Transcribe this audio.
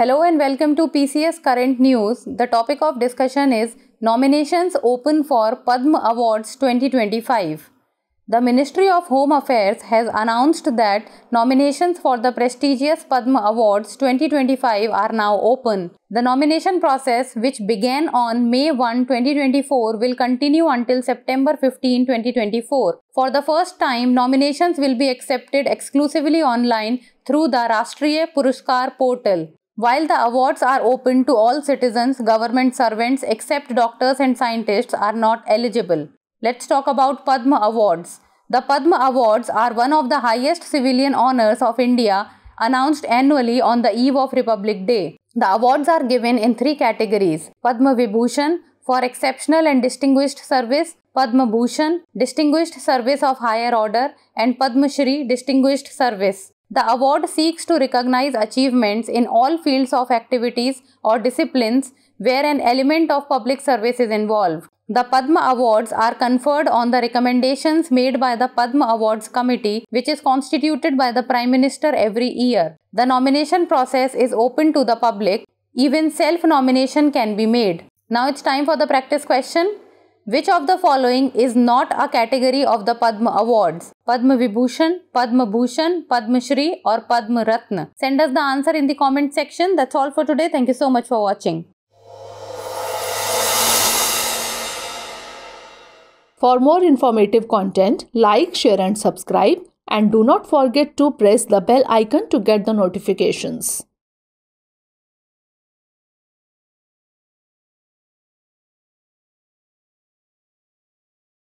Hello and welcome to PCS Current News. The topic of discussion is Nominations Open for Padma Awards 2025. The Ministry of Home Affairs has announced that nominations for the prestigious Padma Awards 2025 are now open. The nomination process, which began on May 1, 2024, will continue until September 15, 2024. For the first time, nominations will be accepted exclusively online through the Rashtriya Puruskar portal. While the awards are open to all citizens, government servants except doctors and scientists are not eligible. Let's talk about Padma Awards. The Padma Awards are one of the highest civilian honors of India announced annually on the eve of Republic Day. The awards are given in three categories Padma Vibhushan for exceptional and distinguished service, Padma Bhushan distinguished service of higher order, and Padma Shri distinguished service. The award seeks to recognize achievements in all fields of activities or disciplines where an element of public service is involved. The Padma Awards are conferred on the recommendations made by the Padma Awards Committee, which is constituted by the Prime Minister every year. The nomination process is open to the public. Even self nomination can be made. Now it's time for the practice question. Which of the following is not a category of the Padma Awards? Padma Vibhushan, Padma Bhushan, Padma Shri or Padma Ratna? Send us the answer in the comment section. That's all for today. Thank you so much for watching. For more informative content, like, share and subscribe and do not forget to press the bell icon to get the notifications.